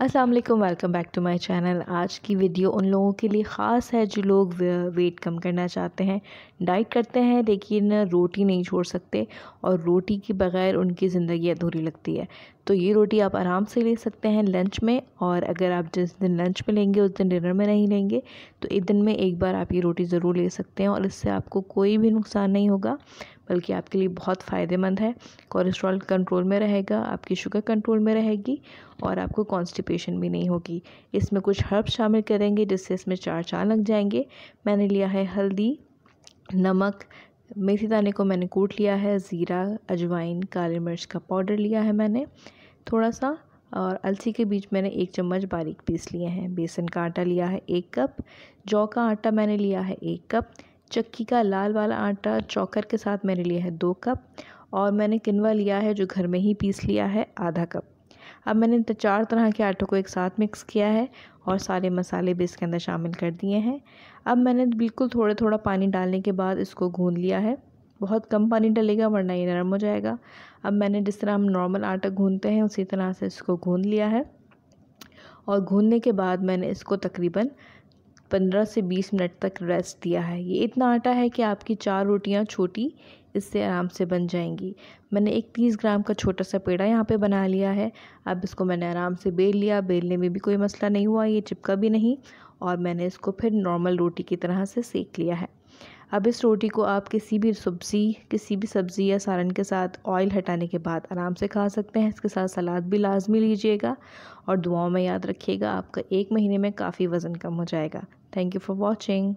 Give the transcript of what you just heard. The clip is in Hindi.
Aslam welcome back to my channel आज की वीडियो उन लोगों के लिए ख़ास है जो लोग वेट कम करना चाहते हैं डाइट करते हैं लेकिन रोटी नहीं छोड़ सकते और रोटी के बगैर उनकी ज़िंदगी अधूरी लगती है तो ये रोटी आप आराम से ले सकते हैं लंच में और अगर आप जिस दिन लंच में लेंगे उस दिन डिनर में नहीं लेंगे तो एक दिन में एक बार आप ये रोटी ज़रूर ले सकते हैं और इससे आपको कोई भी नुकसान नहीं होगा बल्कि आपके लिए बहुत फ़ायदेमंद है कोलेस्ट्रॉल कंट्रोल में रहेगा आपकी शुगर कंट्रोल में रहेगी और आपको कॉन्स्टिपेशन भी नहीं होगी इसमें कुछ हर्ब्स शामिल करेंगे जिससे इसमें चार चार लग जाएंगे मैंने लिया है हल्दी नमक मेथी दाने को मैंने कूट लिया है ज़ीरा अजवाइन काली मिर्च का पाउडर लिया है मैंने थोड़ा सा और अलसी के बीच मैंने एक चम्मच बारीक पीस लिए हैं बेसन का आटा लिया है एक कप जौ का आटा मैंने लिया है एक कप चक्की का लाल वाला आटा चौकर के साथ मैंने लिया है दो कप और मैंने किनवा लिया है जो घर में ही पीस लिया है आधा कप अब मैंने चार तरह के आटों को एक साथ मिक्स किया है और सारे मसाले भी इसके अंदर शामिल कर दिए हैं अब मैंने बिल्कुल थोड़े थोड़ा पानी डालने के बाद इसको घून लिया है बहुत कम पानी डलेगा वरना ये नरम हो जाएगा अब मैंने जिस तरह हम नॉर्मल आटा घूनते हैं उसी तरह से इसको गूँध लिया है और घूनने के बाद मैंने इसको तकरीबन पंद्रह से बीस मिनट तक रेस्ट दिया है ये इतना आटा है कि आपकी चार रोटियां छोटी इससे आराम से बन जाएंगी मैंने एक तीस ग्राम का छोटा सा पेड़ा यहाँ पे बना लिया है अब इसको मैंने आराम से बेल लिया बेलने में भी कोई मसला नहीं हुआ ये चिपका भी नहीं और मैंने इसको फिर नॉर्मल रोटी की तरह से सेक लिया है अब इस रोटी को आप किसी भी सब्ज़ी किसी भी सब्ज़ी या सारन के साथ ऑयल हटाने के बाद आराम से खा सकते हैं इसके साथ सलाद भी लाजमी लीजिएगा और दुआओं में याद रखिएगा आपका एक महीने में काफ़ी वज़न कम हो जाएगा थैंक यू फॉर वॉचिंग